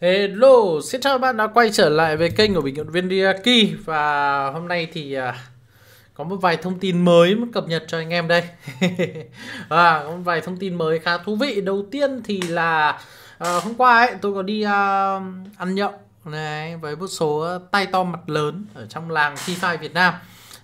Hello, xin chào các bạn đã quay trở lại với kênh của bình luận viên Diaki và hôm nay thì à, có một vài thông tin mới muốn cập nhật cho anh em đây. và có một vài thông tin mới khá thú vị. Đầu tiên thì là à, hôm qua ấy tôi có đi à, ăn nhậu này với một số tay to mặt lớn ở trong làng FIFA Việt Nam.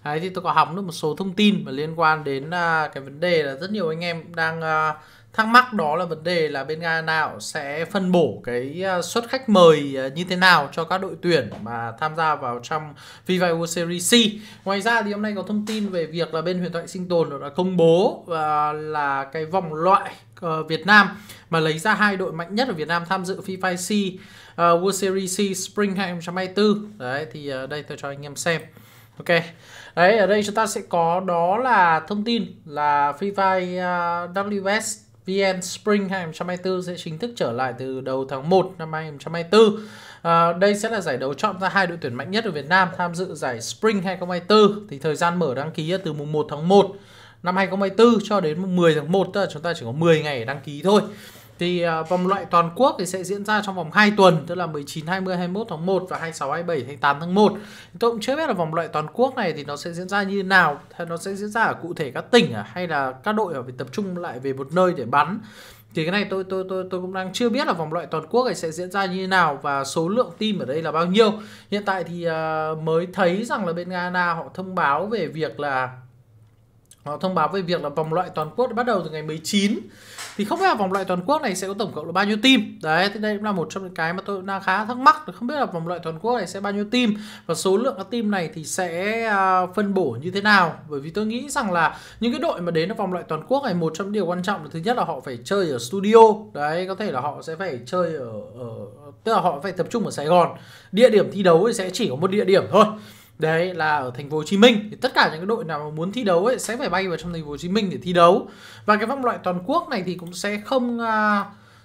Đấy thì tôi có hóng được một số thông tin mà liên quan đến à, cái vấn đề là rất nhiều anh em đang à, thắc mắc đó là vấn đề là bên nga nào sẽ phân bổ cái suất à, khách mời à, như thế nào cho các đội tuyển mà tham gia vào trong FIFA World Series C. Ngoài ra thì hôm nay có thông tin về việc là bên huyền thoại sinh tồn đã công bố à, là cái vòng loại ờ, Việt Nam mà lấy ra hai đội mạnh nhất ở Việt Nam tham dự FIFA C World Series C Spring 2024. Đấy thì đây tôi cho anh em xem. Ok. Đấy ở đây chúng ta sẽ có đó là thông tin là FIFA uh, WS VN Spring 2024 sẽ chính thức trở lại từ đầu tháng 1 năm 2024. À, đây sẽ là giải đấu chọn ra hai đội tuyển mạnh nhất ở Việt Nam tham dự giải Spring 2024 thì thời gian mở đăng ký từ mùng 1 tháng 1 năm 2024 cho đến 10 tháng 1 tức là chúng ta chỉ có 10 ngày để đăng ký thôi. Thì uh, vòng loại toàn quốc thì sẽ diễn ra trong vòng 2 tuần, tức là 19, 20, 21 tháng 1 và 26, 27, 28 tháng 1. Tôi cũng chưa biết là vòng loại toàn quốc này thì nó sẽ diễn ra như thế nào, nó sẽ diễn ra ở cụ thể các tỉnh à? hay là các đội phải tập trung lại về một nơi để bắn thì cái này tôi tôi tôi tôi cũng đang chưa biết là vòng loại toàn quốc này sẽ diễn ra như thế nào và số lượng team ở đây là bao nhiêu hiện tại thì uh, mới thấy rằng là bên Ghana họ thông báo về việc là họ thông báo về việc là vòng loại toàn quốc bắt đầu từ ngày 19 Thì không biết là vòng loại toàn quốc này sẽ có tổng cộng là bao nhiêu team Đấy, thì đây cũng là một trong những cái mà tôi đang khá thắc mắc Không biết là vòng loại toàn quốc này sẽ bao nhiêu team Và số lượng các team này thì sẽ à, phân bổ như thế nào Bởi vì tôi nghĩ rằng là những cái đội mà đến vòng loại toàn quốc này Một trong những điều quan trọng là thứ nhất là họ phải chơi ở studio Đấy, có thể là họ sẽ phải chơi ở, ở tức là họ phải tập trung ở Sài Gòn Địa điểm thi đấu thì sẽ chỉ có một địa điểm thôi đấy là ở thành phố Hồ Chí Minh thì tất cả những cái đội nào mà muốn thi đấu ấy sẽ phải bay vào trong thành phố Hồ Chí Minh để thi đấu và cái vòng loại toàn quốc này thì cũng sẽ không uh,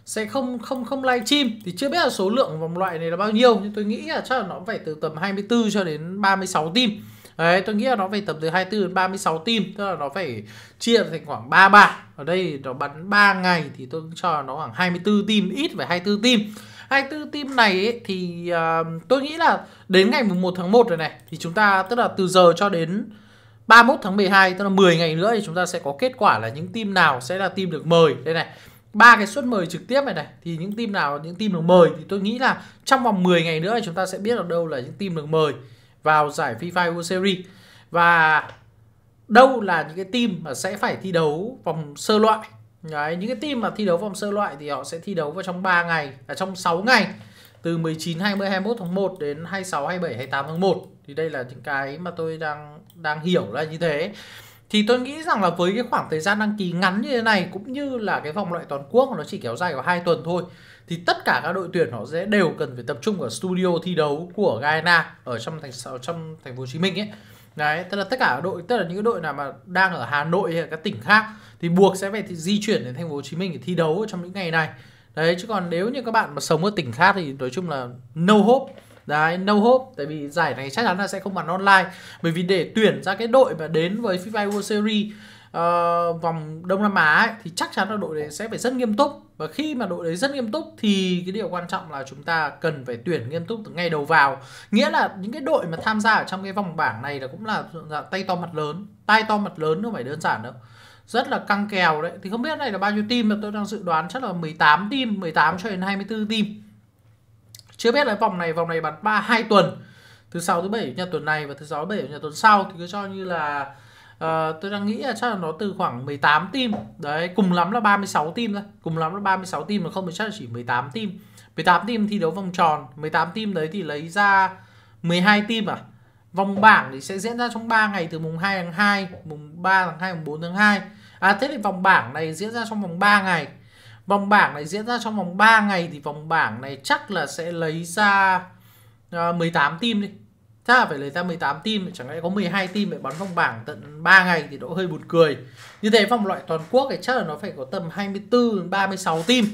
sẽ không không không live stream thì chưa biết là số lượng vòng loại này là bao nhiêu nhưng tôi nghĩ là chắc là nó phải từ tầm 24 cho đến 36 team Đấy, tôi nghĩ là nó phải tầm từ 24 đến 36 team Tức là nó phải chia thành khoảng 3 bảng Ở đây nó bắn 3 ngày thì tôi cho nó khoảng 24 team, ít phải 24 team 24 team này ấy, thì uh, tôi nghĩ là đến ngày 1 tháng 1 rồi này thì chúng ta tức là từ giờ cho đến 31 tháng 12 tức là 10 ngày nữa thì chúng ta sẽ có kết quả là những team nào sẽ là team được mời đây này ba cái suất mời trực tiếp này này thì những team nào những team được mời thì tôi nghĩ là trong vòng 10 ngày nữa thì chúng ta sẽ biết được đâu là những team được mời vào giải FIFA World Series và đâu là những cái team mà sẽ phải thi đấu vòng sơ loại Đấy, những cái team mà thi đấu vòng sơ loại thì họ sẽ thi đấu vào trong 3 ngày, à, trong 6 ngày từ 19, 20, 21 tháng 1 đến 26, 27, 28 tháng 1. Thì đây là những cái mà tôi đang đang hiểu là như thế. Thì tôi nghĩ rằng là với cái khoảng thời gian đăng ký ngắn như thế này cũng như là cái vòng loại toàn quốc nó chỉ kéo dài vào hai tuần thôi thì tất cả các đội tuyển họ sẽ đều cần phải tập trung ở studio thi đấu của Guyana ở trong thành trong thành phố Hồ Chí Minh ấy đấy tức là tất cả đội tức là những đội nào mà đang ở Hà Nội hay các tỉnh khác thì buộc sẽ phải di chuyển đến thành phố Hồ Chí Minh để thi đấu trong những ngày này đấy chứ còn nếu như các bạn mà sống ở tỉnh khác thì nói chung là no hope đấy no hope tại vì giải này chắc chắn là sẽ không bằng online bởi vì để tuyển ra cái đội mà đến với FIFA World Series uh, vòng Đông Nam Á ấy, thì chắc chắn là đội này sẽ phải rất nghiêm túc và khi mà đội đấy rất nghiêm túc thì cái điều quan trọng là chúng ta cần phải tuyển nghiêm túc từ ngay đầu vào nghĩa là những cái đội mà tham gia ở trong cái vòng bảng này là cũng là, là tay to mặt lớn tay to mặt lớn đâu phải đơn giản đâu rất là căng kèo đấy thì không biết này là bao nhiêu team mà tôi đang dự đoán chắc là 18 team 18 cho đến 24 team chưa biết là vòng này vòng này bắn ba hai tuần thứ sáu thứ bảy nhà tuần này và thứ sáu thứ bảy nhà tuần sau thì cứ cho như là à, tôi đang nghĩ là chắc là nó từ khoảng 18 team đấy cùng lắm là 36 team thôi cùng lắm là 36 team mà không thì chắc là chỉ 18 team 18 team thi đấu vòng tròn 18 team đấy thì lấy ra 12 team à vòng bảng thì sẽ diễn ra trong 3 ngày từ mùng 2 tháng 2 mùng 3 tháng 2 mùng 4 tháng 2 à thế thì vòng bảng này diễn ra trong vòng 3 ngày vòng bảng này diễn ra trong vòng 3 ngày thì vòng bảng này chắc là sẽ lấy ra 18 ờ, team đi Thế là phải lấy ra 18 team Chẳng lẽ có 12 team để bắn vòng bảng tận 3 ngày Thì nó hơi buồn cười Như thế vòng loại toàn quốc thì chắc là nó phải có tầm 24 36 team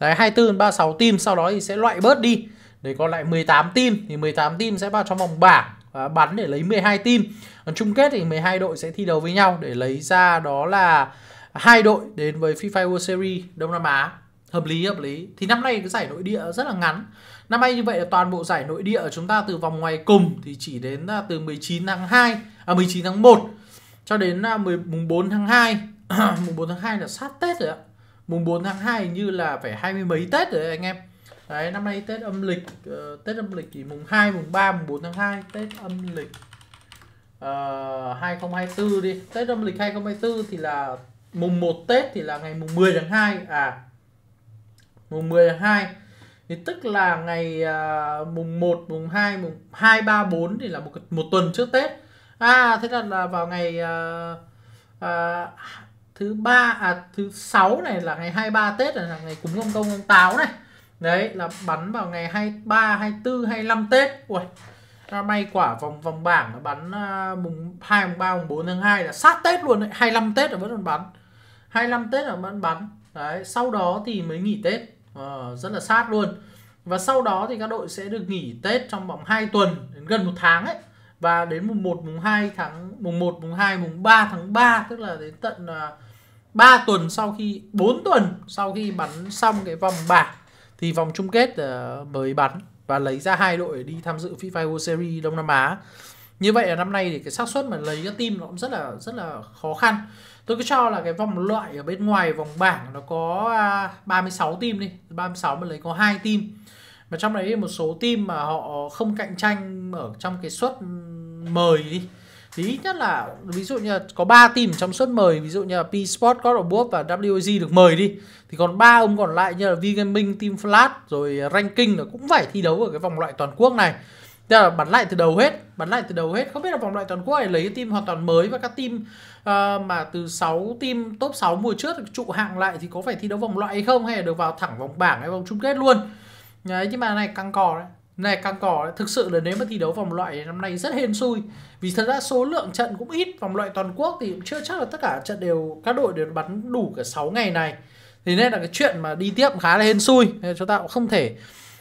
Đấy 24 36 team Sau đó thì sẽ loại bớt đi Để còn lại 18 team Thì 18 team sẽ vào trong vòng bảng và bắn để lấy 12 team còn chung kết thì 12 đội sẽ thi đấu với nhau để lấy ra đó là hai đội đến với FIFA World Series Đông Nam Á hợp lý hợp lý thì năm nay cái giải nội địa rất là ngắn năm nay như vậy là toàn bộ giải nội địa chúng ta từ vòng ngoài cùng thì chỉ đến à, từ 19 tháng 2 à 19 tháng 1 cho đến à, mùng 4 tháng 2 mùng 4 tháng 2 là sát Tết rồi ạ mùng 4 tháng 2 như là phải hai mươi mấy Tết rồi anh em đấy năm nay Tết âm lịch uh, Tết âm lịch thì mùng 2 mùng 3 mùng 4 tháng 2 Tết âm lịch uh, ờ, 2024 đi Tết âm lịch 2024 thì là mùng 1 Tết thì là ngày mùng 10 tháng 2 à mùng 10 tháng thì tức là ngày uh, mùng 1, mùng 2, mùng 2, 3, 4 thì là một một tuần trước Tết. À thế là, là vào ngày uh, uh, thứ ba à thứ sáu này là ngày 23 Tết này là ngày cúng ông công ông táo này. Đấy là bắn vào ngày 23, 24, 25 Tết. Ui. May quả vòng vòng bảng là bắn uh, mùng 2, mùng 3, mùng 4 tháng 2 là sát Tết luôn đấy, 25 Tết là vẫn còn bắn. 25 Tết là vẫn bắn. Đấy, sau đó thì mới nghỉ Tết Ờ, rất là sát luôn và sau đó thì các đội sẽ được nghỉ Tết trong vòng 2 tuần đến gần một tháng ấy và đến mùng 1 mùng 2 tháng mùng 1 mùng 2 mùng 3 tháng 3 tức là đến tận uh, à, 3 tuần sau khi 4 tuần sau khi bắn xong cái vòng bảng thì vòng chung kết uh, mới bắn và lấy ra hai đội đi tham dự FIFA World Series Đông Nam Á. Như vậy là năm nay thì cái xác suất mà lấy các team nó cũng rất là rất là khó khăn. Tôi cứ cho là cái vòng loại ở bên ngoài vòng bảng nó có 36 à, team đi, 36 mà lấy có hai team. Mà trong đấy một số team mà họ không cạnh tranh ở trong cái suất mời đi. Thì ít nhất là ví dụ như có 3 team trong suất mời, ví dụ như là P-Sport, God of War và WAG được mời đi. Thì còn ba ông còn lại như là V-Gaming, Team Flat rồi Ranking là cũng phải thi đấu ở cái vòng loại toàn quốc này. Tức là bắn lại từ đầu hết, bắn lại từ đầu hết. Không biết là vòng loại toàn quốc này lấy cái team hoàn toàn mới và các team uh, mà từ 6 team top 6 mùa trước trụ hạng lại thì có phải thi đấu vòng loại hay không hay là được vào thẳng vòng bảng hay vòng chung kết luôn. Đấy nhưng mà này căng cò đấy. Này căng cò đấy. thực sự là nếu mà thi đấu vòng loại năm nay rất hên xui Vì thật ra số lượng trận cũng ít Vòng loại toàn quốc thì cũng chưa chắc là tất cả trận đều Các đội đều bắn đủ cả 6 ngày này Thì nên là cái chuyện mà đi tiếp khá là hên xui Chúng ta cũng không thể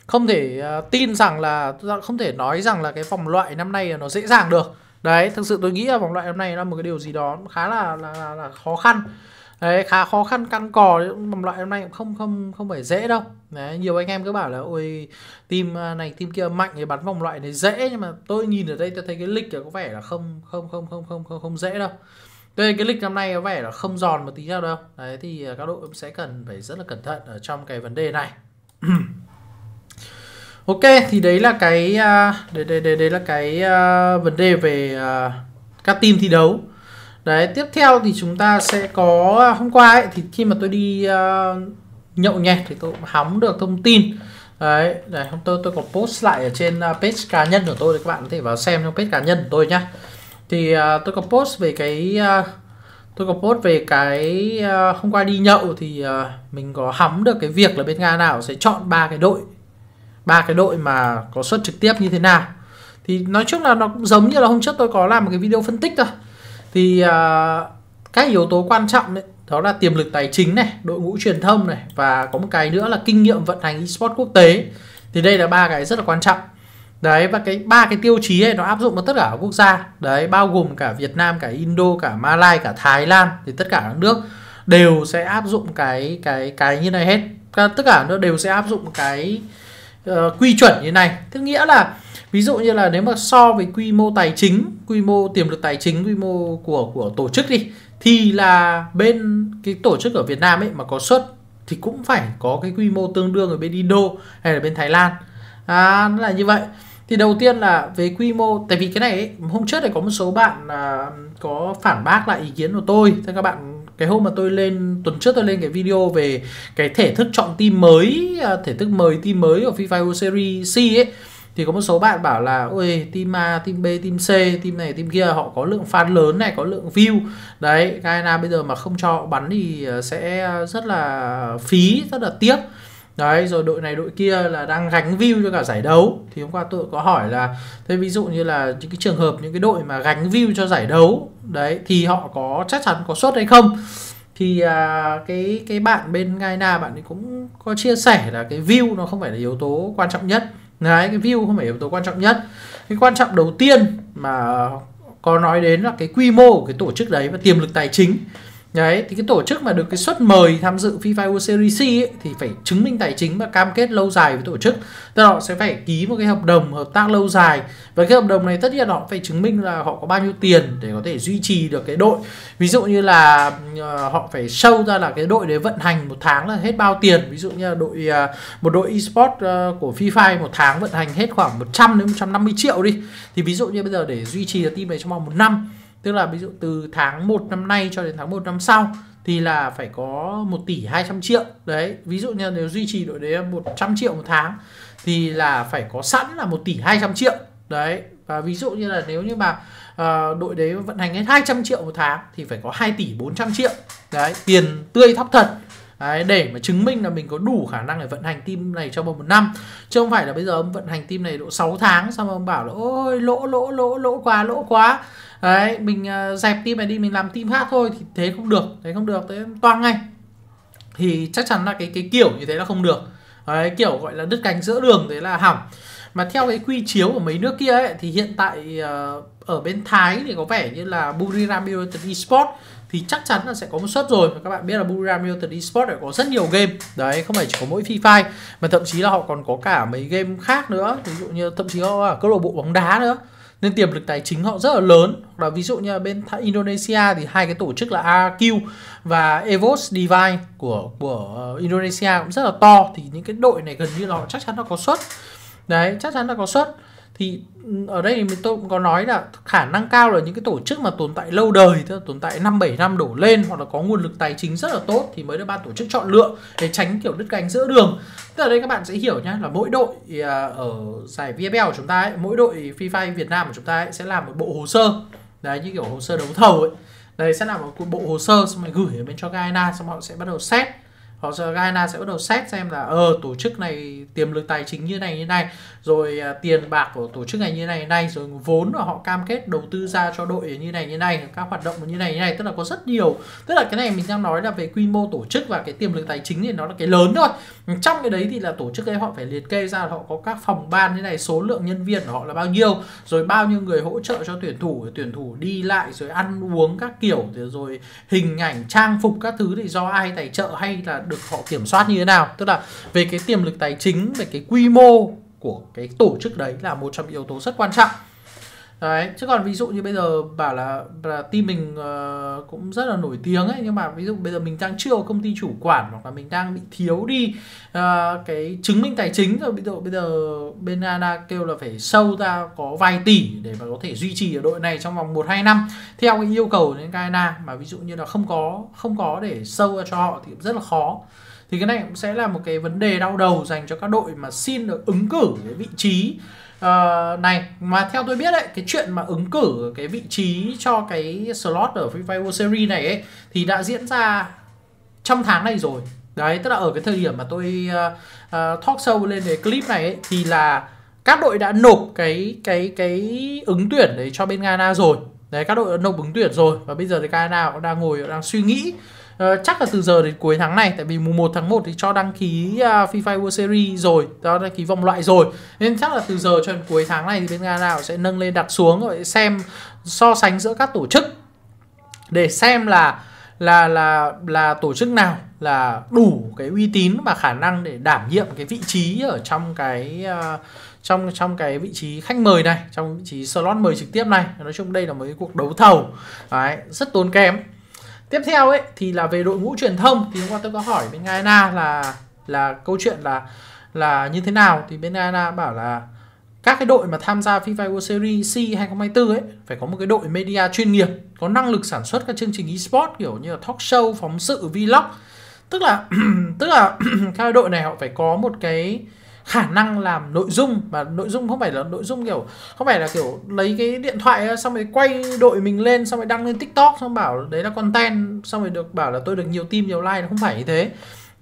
không thể à, tin rằng là không thể nói rằng là cái vòng loại năm nay nó dễ dàng được đấy thực sự tôi nghĩ là vòng loại năm nay là một cái điều gì đó khá là là, là, là khó khăn đấy khá khó khăn căn cò vòng loại năm nay cũng không không không phải dễ đâu đấy, nhiều anh em cứ bảo là ôi team à, này team kia mạnh thì bắn vòng loại này dễ nhưng mà tôi nhìn ở đây tôi thấy cái lịch có vẻ là không không không không không không không dễ đâu tôi cái lịch năm nay có vẻ là không giòn một tí nào đâu đấy thì à, các đội sẽ cần phải rất là cẩn thận ở trong cái vấn đề này ok thì đấy là cái uh, đấy, đấy, đấy, đấy là cái uh, vấn đề về uh, các team thi đấu đấy tiếp theo thì chúng ta sẽ có hôm qua ấy thì khi mà tôi đi uh, nhậu nhẹt thì tôi hóng được thông tin đấy để hôm tôi tôi có post lại ở trên page cá nhân của tôi thì các bạn có thể vào xem trong page cá nhân của tôi nhá thì uh, tôi có post về cái uh, tôi có post về cái uh, hôm qua đi nhậu thì uh, mình có hóng được cái việc là bên nga nào sẽ chọn ba cái đội ba cái đội mà có suất trực tiếp như thế nào thì nói trước là nó cũng giống như là hôm trước tôi có làm một cái video phân tích thôi thì uh, các yếu tố quan trọng đấy, đó là tiềm lực tài chính này đội ngũ truyền thông này và có một cái nữa là kinh nghiệm vận hành esports quốc tế thì đây là ba cái rất là quan trọng đấy và cái ba cái tiêu chí ấy nó áp dụng vào tất cả các quốc gia đấy bao gồm cả Việt Nam cả Indo cả Malaysia cả Thái Lan thì tất cả các nước đều sẽ áp dụng cái cái cái như này hết tất cả các nước đều sẽ áp dụng cái Ờ, quy chuẩn như này tức nghĩa là ví dụ như là nếu mà so với quy mô tài chính quy mô tiềm lực tài chính quy mô của của tổ chức đi thì là bên cái tổ chức ở Việt Nam ấy mà có suất thì cũng phải có cái quy mô tương đương ở bên Indo hay là bên Thái Lan à, nó là như vậy thì đầu tiên là về quy mô tại vì cái này ấy, hôm trước này có một số bạn à, có phản bác lại ý kiến của tôi thế các bạn cái hôm mà tôi lên tuần trước tôi lên cái video về cái thể thức chọn team mới à, thể thức mời team mới ở FIFA World Series C ấy thì có một số bạn bảo là ôi team A, team B, team C, team này, team kia họ có lượng fan lớn này, có lượng view. Đấy, Gaina bây giờ mà không cho bắn thì à, sẽ rất là phí, rất là tiếc đấy rồi đội này đội kia là đang gánh view cho cả giải đấu thì hôm qua tôi có hỏi là thế ví dụ như là những cái trường hợp những cái đội mà gánh view cho giải đấu đấy thì họ có chắc chắn có suất hay không thì à, cái cái bạn bên ngay na bạn ấy cũng có chia sẻ là cái view nó không phải là yếu tố quan trọng nhất đấy cái view không phải yếu tố quan trọng nhất cái quan trọng đầu tiên mà có nói đến là cái quy mô của cái tổ chức đấy và tiềm lực tài chính Đấy, thì cái tổ chức mà được cái suất mời tham dự FIFA World Series ấy, thì phải chứng minh tài chính và cam kết lâu dài với tổ chức. Tức là họ sẽ phải ký một cái hợp đồng hợp tác lâu dài. Và cái hợp đồng này tất nhiên họ phải chứng minh là họ có bao nhiêu tiền để có thể duy trì được cái đội. Ví dụ như là uh, họ phải show ra là cái đội để vận hành một tháng là hết bao tiền. Ví dụ như là đội uh, một đội eSport uh, của FIFA một tháng vận hành hết khoảng 100 đến 150 triệu đi. Thì ví dụ như bây giờ để duy trì team này trong vòng một năm tức là ví dụ từ tháng 1 năm nay cho đến tháng 1 năm sau thì là phải có 1 tỷ 200 triệu đấy ví dụ như nếu duy trì đội đấy 100 triệu một tháng thì là phải có sẵn là 1 tỷ 200 triệu đấy và ví dụ như là nếu như mà uh, đội đấy vận hành hết 200 triệu một tháng thì phải có 2 tỷ 400 triệu đấy tiền tươi thóc thật Đấy, để mà chứng minh là mình có đủ khả năng để vận hành team này trong vòng một năm chứ không phải là bây giờ ông vận hành team này độ 6 tháng xong ông bảo là ôi lỗ lỗ lỗ lỗ quá lỗ quá đấy mình ờ, dẹp team này đi mình làm team khác thôi thì thế không được thế không được thế toang ngay thì chắc chắn là cái cái kiểu như thế là không được đấy, kiểu gọi là đứt cánh giữa đường thế là hỏng mà theo cái quy chiếu của mấy nước kia ấy, thì hiện tại uh, ở bên Thái thì có vẻ như là Buriram United Esports thì chắc chắn là sẽ có một suất rồi và các bạn biết là Buriram United Esports có rất nhiều game đấy không phải chỉ có mỗi FIFA mà thậm chí là họ còn có cả mấy game khác nữa ví dụ như thậm chí họ có à, câu lạc bộ bóng đá nữa nên tiềm lực tài chính họ rất là lớn hoặc là ví dụ như bên Indonesia thì hai cái tổ chức là AQ và Evos Divine của của ờ, Indonesia cũng rất là to thì những cái đội này gần như là họ chắc chắn nó có suất đấy chắc chắn là có suất thì ở đây mình tôi cũng có nói là khả năng cao là những cái tổ chức mà tồn tại lâu đời tức là tồn tại năm bảy năm đổ lên hoặc là có nguồn lực tài chính rất là tốt thì mới được ban tổ chức chọn lựa để tránh kiểu đứt cánh giữa đường tức là đây các bạn sẽ hiểu nhá là mỗi đội à, ở giải VFL của chúng ta ấy, mỗi đội FIFA Việt Nam của chúng ta ấy, sẽ làm một bộ hồ sơ đấy như kiểu hồ sơ đấu thầu ấy đấy sẽ làm một bộ hồ sơ xong rồi gửi ở bên cho Guyana xong họ sẽ bắt đầu xét họ giờ Ghana sẽ bắt đầu xét xem là ờ tổ chức này tiềm lực tài chính như này như này rồi à, tiền bạc của tổ chức này như này như này rồi vốn mà họ cam kết đầu tư ra cho đội như này như này các hoạt động như này như này tức là có rất nhiều tức là cái này mình đang nói là về quy mô tổ chức và cái tiềm lực tài chính thì nó là cái lớn thôi trong cái đấy thì là tổ chức ấy họ phải liệt kê ra họ có các phòng ban như này số lượng nhân viên của họ là bao nhiêu rồi bao nhiêu người hỗ trợ cho tuyển thủ tuyển thủ đi lại rồi ăn uống các kiểu rồi hình ảnh trang phục các thứ thì do ai tài trợ hay là được họ kiểm soát như thế nào tức là về cái tiềm lực tài chính về cái quy mô của cái tổ chức đấy là một trong những yếu tố rất quan trọng đấy chứ còn ví dụ như bây giờ bảo là, là team mình uh, cũng rất là nổi tiếng ấy nhưng mà ví dụ bây giờ mình đang chưa có công ty chủ quản hoặc là mình đang bị thiếu đi uh, cái chứng minh tài chính rồi bây giờ bây giờ bên Ana kêu là phải sâu ra có vài tỷ để mà có thể duy trì ở đội này trong vòng 1 hai năm theo cái yêu cầu của cái Ana mà ví dụ như là không có không có để sâu ra cho họ thì rất là khó thì cái này cũng sẽ là một cái vấn đề đau đầu dành cho các đội mà xin được ứng cử cái vị trí uh, này mà theo tôi biết đấy cái chuyện mà ứng cử cái vị trí cho cái slot ở FIFA World Series này ấy thì đã diễn ra trong tháng này rồi đấy tức là ở cái thời điểm mà tôi uh, uh, talk sâu lên cái clip này ấy, thì là các đội đã nộp cái cái cái ứng tuyển đấy cho bên Ghana rồi đấy các đội đã nộp ứng tuyển rồi và bây giờ thì Ghana cũng đang ngồi đang suy nghĩ Ờ, chắc là từ giờ đến cuối tháng này tại vì mùng 1 tháng 1 thì cho đăng ký uh, à, FIFA World Series rồi cho đăng ký vòng loại rồi nên chắc là từ giờ cho đến cuối tháng này thì bên Ghana sẽ nâng lên đặt xuống rồi xem so sánh giữa các tổ chức để xem là là là là tổ chức nào là đủ cái uy tín và khả năng để đảm nhiệm cái vị trí ở trong cái uh, trong trong cái vị trí khách mời này trong vị trí slot mời trực tiếp này nói chung đây là một cái cuộc đấu thầu Đấy, rất tốn kém tiếp theo ấy thì là về đội ngũ truyền thông thì hôm qua tôi có hỏi bên Gaina là là câu chuyện là là như thế nào thì bên Gaina bảo là các cái đội mà tham gia FIFA World Series C 2024 ấy phải có một cái đội media chuyên nghiệp có năng lực sản xuất các chương trình esports kiểu như là talk show, phóng sự, vlog tức là tức là các đội này họ phải có một cái khả năng làm nội dung mà nội dung không phải là nội dung kiểu không phải là kiểu lấy cái điện thoại xong rồi quay đội mình lên xong rồi đăng lên tiktok xong bảo đấy là content xong rồi được bảo là tôi được nhiều tim nhiều like không phải như thế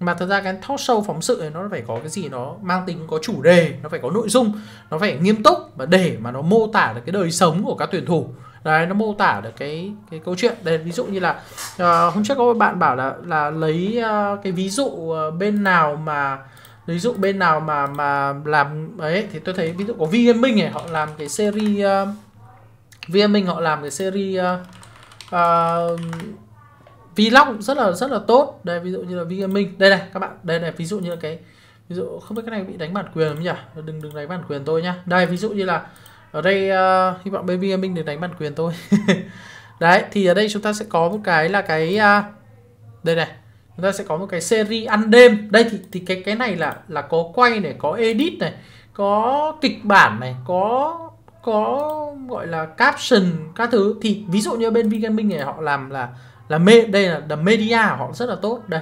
mà thật ra cái talk show phóng sự này nó phải có cái gì nó mang tính có chủ đề nó phải có nội dung nó phải nghiêm túc và để mà nó mô tả được cái đời sống của các tuyển thủ đấy nó mô tả được cái cái câu chuyện đây ví dụ như là uh, hôm trước có một bạn bảo là là lấy uh, cái ví dụ uh, bên nào mà ví dụ bên nào mà mà làm ấy thì tôi thấy ví dụ có Vgaming này họ làm cái series uh, ờ, Vgaming họ làm cái series uh, uh, vlog rất là rất là tốt đây ví dụ như là Vgaming đây này các bạn đây này ví dụ như là cái ví dụ không biết cái này bị đánh bản quyền không nhỉ đừng đừng đánh bản quyền tôi nhá đây ví dụ như là ở đây uh, hy vọng baby gaming được đánh bản quyền tôi đấy thì ở đây chúng ta sẽ có một cái là cái uh, đây này chúng ta sẽ có một cái series ăn đêm đây thì thì cái cái này là là có quay này có edit này có kịch bản này có có gọi là caption các thứ thì ví dụ như bên Vingaming này họ làm là là mê đây là the media họ rất là tốt đây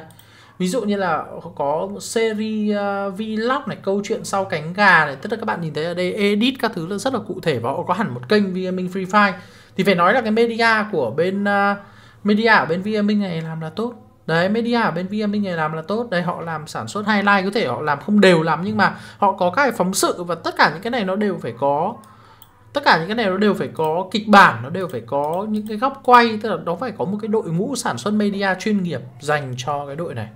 ví dụ như là có series uh, vlog này câu chuyện sau cánh gà này tất cả các bạn nhìn thấy ở đây edit các thứ là rất là cụ thể và họ có hẳn một kênh Vingaming Free Fire thì phải nói là cái media của bên uh, media ở bên Vingaming này làm là tốt đấy media ở bên VM bên làm là tốt Đây họ làm sản xuất highlight có thể họ làm không đều lắm nhưng mà họ có các phóng sự và tất cả những cái này nó đều phải có tất cả những cái này nó đều phải có kịch bản nó đều phải có những cái góc quay tức là nó phải có một cái đội ngũ sản xuất media chuyên nghiệp dành cho cái đội này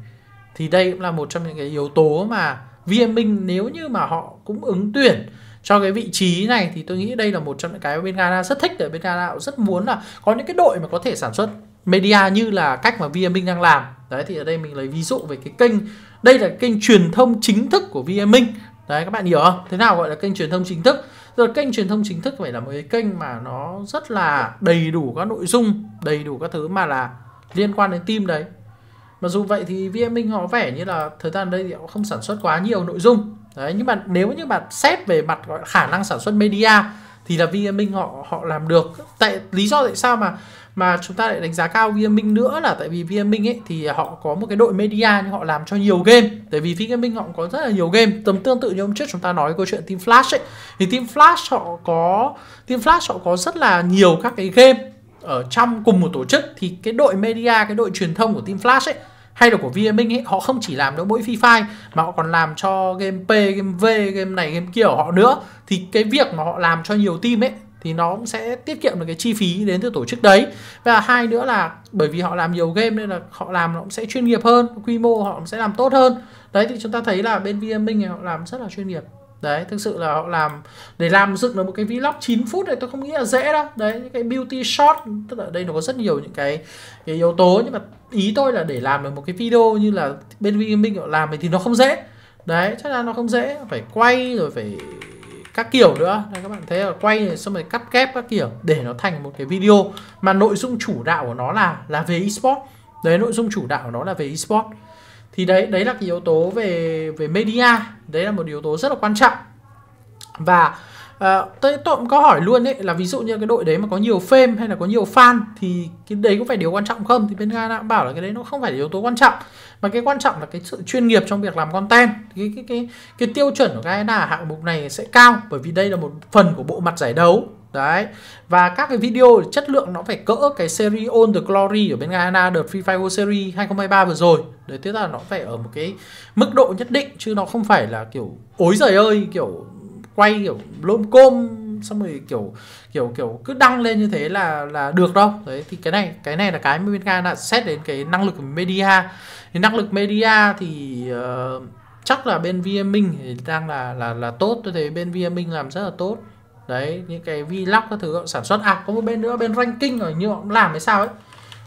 thì đây cũng là một trong những cái yếu tố mà VM Minh nếu như mà họ cũng ứng tuyển cho cái vị trí này thì tôi nghĩ đây là một trong những cái bên Ghana rất thích ở bên Ghana cũng rất muốn là có những cái đội mà có thể sản xuất media như là cách mà Minh đang làm đấy thì ở đây mình lấy ví dụ về cái kênh đây là kênh truyền thông chính thức của Minh đấy các bạn hiểu không thế nào gọi là kênh truyền thông chính thức rồi kênh truyền thông chính thức phải là một cái kênh mà nó rất là đầy đủ các nội dung đầy đủ các thứ mà là liên quan đến team đấy mà dù vậy thì VM họ vẻ như là thời gian đây thì họ không sản xuất quá nhiều nội dung đấy nhưng mà nếu như bạn xét về mặt gọi khả năng sản xuất media thì là VM họ họ làm được tại lý do tại sao mà mà chúng ta lại đánh giá cao V.Minh nữa là tại vì V.Minh ấy thì họ có một cái đội media nhưng họ làm cho nhiều game tại vì V.Minh họ có rất là nhiều game tầm tương tự như hôm trước chúng ta nói câu chuyện Team Flash ấy thì Team Flash họ có Team Flash họ có rất là nhiều các cái game ở trong cùng một tổ chức thì cái đội media cái đội truyền thông của Team Flash ấy hay là của V.Minh ấy họ không chỉ làm cho mỗi fifa mà họ còn làm cho game P, game V, game này, game kia của họ nữa thì cái việc mà họ làm cho nhiều team ấy thì nó cũng sẽ tiết kiệm được cái chi phí đến từ tổ chức đấy và hai nữa là bởi vì họ làm nhiều game nên là họ làm nó cũng sẽ chuyên nghiệp hơn quy mô họ cũng sẽ làm tốt hơn đấy thì chúng ta thấy là bên VM Minh họ làm rất là chuyên nghiệp đấy thực sự là họ làm để làm dựng được một cái vlog 9 phút này tôi không nghĩ là dễ đâu đấy những cái beauty shot tức là ở đây nó có rất nhiều những cái cái yếu tố nhưng mà ý tôi là để làm được một cái video như là bên VM Minh họ làm thì nó không dễ đấy chắc là nó không dễ phải quay rồi phải các kiểu nữa Đây, các bạn thấy là quay xong rồi cắt ghép các kiểu để nó thành một cái video mà nội dung chủ đạo của nó là là về esports đấy nội dung chủ đạo của nó là về esports thì đấy đấy là cái yếu tố về về media đấy là một yếu tố rất là quan trọng và Ờ, tôi, cũng có hỏi luôn ấy là ví dụ như cái đội đấy mà có nhiều fame hay là có nhiều fan thì cái đấy có phải điều quan trọng không thì bên Ghana cũng bảo là cái đấy nó không phải yếu tố quan trọng mà cái quan trọng là cái sự chuyên nghiệp trong việc làm content cái cái cái cái tiêu chuẩn của Ghana hạng mục này sẽ cao bởi vì đây là một phần của bộ mặt giải đấu đấy và các cái video chất lượng nó phải cỡ cái series On the Glory ở bên Ghana đợt Free Fire World Series 2023 vừa rồi đấy tức là nó phải ở một cái mức độ nhất định chứ nó không phải là kiểu ối giời ơi kiểu quay kiểu lôm côm xong rồi kiểu kiểu kiểu cứ đăng lên như thế là là được đâu đấy thì cái này cái này là cái bên Nga đã xét đến cái năng lực của media thì năng lực media thì uh, chắc là bên VM Minh thì đang là là là tốt tôi thấy bên VM Minh làm rất là tốt đấy những cái vlog các thứ sản xuất à có một bên nữa bên ranking rồi như họ làm hay sao ấy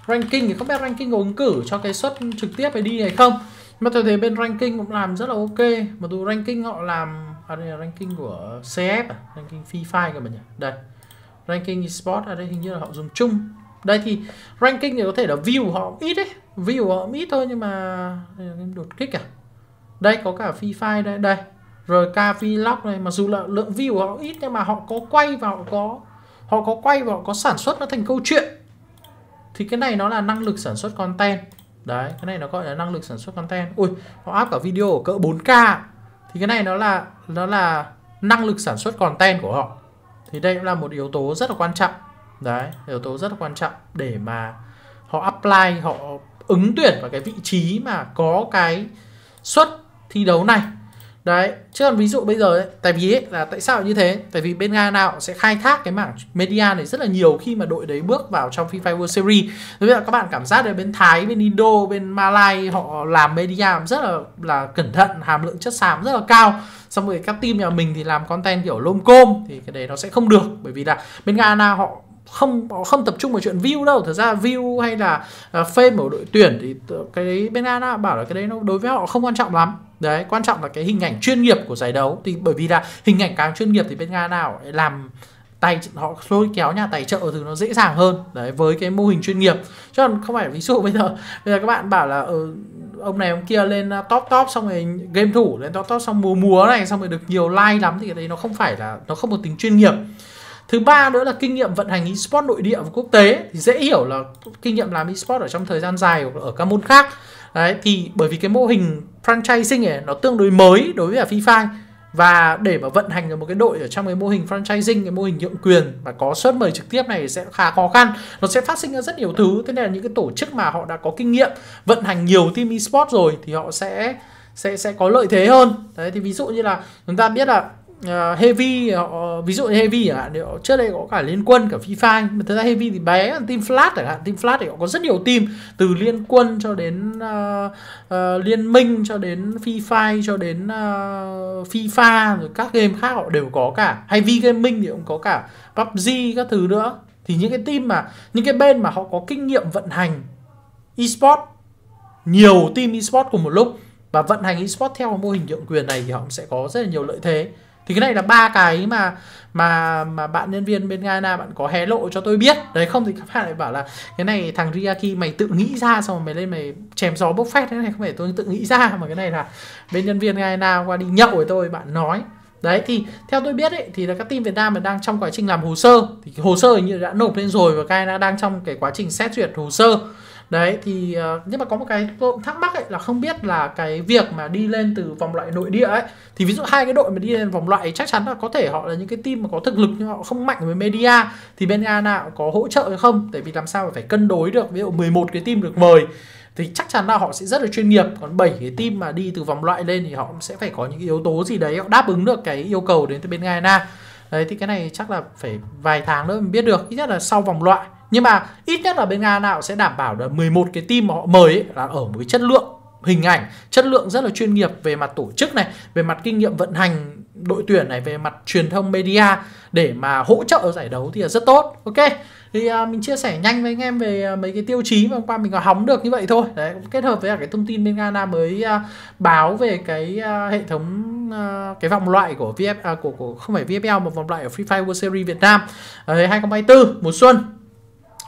ranking thì không biết ranking có ứng cử cho cái suất trực tiếp phải đi hay không mà tôi thấy bên ranking cũng làm rất là ok mà dù ranking họ làm à, đây là ranking của CF à? ranking free fire các bạn nhỉ đây ranking esports ở đây hình như là họ dùng chung đây thì ranking thì có thể là view họ ít đấy view họ ít thôi nhưng mà đột kích à đây có cả free fire đây đây RK vlog này mặc dù là lượng view họ ít nhưng mà họ có quay và họ có họ có quay và họ có sản xuất nó thành câu chuyện thì cái này nó là năng lực sản xuất content đấy cái này nó gọi là năng lực sản xuất content ui họ áp cả video ở cỡ 4k thì cái này nó là nó là năng lực sản xuất content của họ thì đây cũng là một yếu tố rất là quan trọng đấy yếu tố rất là quan trọng để mà họ apply họ ứng tuyển vào cái vị trí mà có cái suất thi đấu này đấy chứ còn ví dụ bây giờ ấy, tại vì ấy, là tại sao như thế tại vì bên nga nào sẽ khai thác cái mảng media này rất là nhiều khi mà đội đấy bước vào trong fifa world series thế là các bạn cảm giác ở bên thái bên indo bên malai họ làm media rất là là cẩn thận hàm lượng chất xám rất là cao xong rồi các team nhà mình thì làm content kiểu lôm côm thì cái đấy nó sẽ không được bởi vì là bên nga nào họ không họ không tập trung vào chuyện view đâu thật ra view hay là uh, fame của đội tuyển thì cái đấy bên nga nào bảo là cái đấy nó đối với họ không quan trọng lắm đấy quan trọng là cái hình ảnh chuyên nghiệp của giải đấu thì bởi vì là hình ảnh càng chuyên nghiệp thì bên nga nào làm tài họ lôi kéo nhà tài trợ thì nó dễ dàng hơn đấy với cái mô hình chuyên nghiệp chứ còn không phải ví dụ bây giờ bây giờ các bạn bảo là ừ, ông này ông kia lên à, top top xong rồi game thủ lên top top xong múa múa này xong rồi được nhiều like lắm thì cái đấy nó không phải là nó không có tính chuyên nghiệp thứ ba nữa là kinh nghiệm vận hành esports nội địa và quốc tế thì dễ hiểu là kinh nghiệm làm esports ở trong thời gian dài ở các môn khác đấy thì bởi vì cái mô hình franchising này nó tương đối mới đối với cả FIFA và để mà vận hành được một cái đội ở trong cái mô hình franchising cái mô hình nhượng quyền và có xuất mời trực tiếp này sẽ khá khó khăn nó sẽ phát sinh ra rất nhiều thứ thế nên là những cái tổ chức mà họ đã có kinh nghiệm vận hành nhiều team esports rồi thì họ sẽ sẽ sẽ có lợi thế hơn đấy thì ví dụ như là chúng ta biết là uh, heavy họ ờ, ví dụ như heavy chẳng hạn thì họ trước đây có cả liên quân cả fifa, mà thực ra heavy thì bé team flat chẳng hạn team flat thì họ có rất nhiều team từ liên quân cho đến uh, uh, liên minh cho đến fifa, cho đến uh, fifa rồi các game khác họ đều có cả heavy gaming thì cũng có cả pubg các thứ nữa thì những cái team mà những cái bên mà họ có kinh nghiệm vận hành esports nhiều team esports cùng một lúc và vận hành esports theo mô hình nhượng quyền này thì họ sẽ có rất là nhiều lợi thế thì cái này là ba cái mà mà mà bạn nhân viên bên Ghana bạn có hé lộ cho tôi biết đấy không thì các bạn lại bảo là cái này thằng Riaki mày tự nghĩ ra xong rồi mày lên mày chém gió bốc phét thế này không phải tôi tự nghĩ ra mà cái này là bên nhân viên Ghana qua đi nhậu với tôi bạn nói đấy thì theo tôi biết ấy, thì là các team Việt Nam đang trong quá trình làm hồ sơ thì hồ sơ như đã nộp lên rồi và Ghana đang trong cái quá trình xét duyệt hồ sơ đấy thì uh, nhưng mà có một cái tôi thắc mắc ấy là không biết là cái việc mà đi lên từ vòng loại nội địa ấy thì ví dụ hai cái đội mà đi lên vòng loại chắc chắn là có thể họ là những cái team mà có thực lực nhưng họ không mạnh với media thì bên Ghana nào có hỗ trợ hay không tại vì làm sao mà phải cân đối được ví dụ 11 cái team được mời thì chắc chắn là họ sẽ rất là chuyên nghiệp còn 7 cái team mà đi từ vòng loại lên thì họ sẽ phải có những yếu tố gì đấy họ đáp ứng được cái yêu cầu đến từ bên Ghana đấy thì cái này chắc là phải vài tháng nữa mình biết được ít nhất là sau vòng loại nhưng mà ít nhất là bên Nga nào sẽ đảm bảo được 11 cái team mà họ mời ấy, là ở một cái chất lượng hình ảnh chất lượng rất là chuyên nghiệp về mặt tổ chức này về mặt kinh nghiệm vận hành đội tuyển này về mặt truyền thông media để mà hỗ trợ giải đấu thì là rất tốt ok thì à, mình chia sẻ nhanh với anh em về à, mấy cái tiêu chí mà hôm qua mình có hóng được như vậy thôi đấy kết hợp với cả cái thông tin bên Ghana mới à, báo về cái à, hệ thống à, cái vòng loại của VF à, của, của không phải VFL mà vòng loại ở Free Fire World Series Việt Nam ở à, 2024 mùa xuân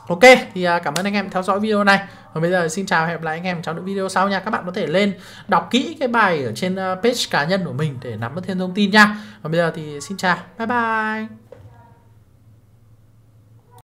Ok, thì à, cảm ơn anh em theo dõi video này. Và bây giờ xin chào hẹn gặp lại anh em trong những video sau nha. Các bạn có thể lên đọc kỹ cái bài ở trên à, page cá nhân của mình để nắm được thêm thông tin nha. Và bây giờ thì xin chào. Bye bye.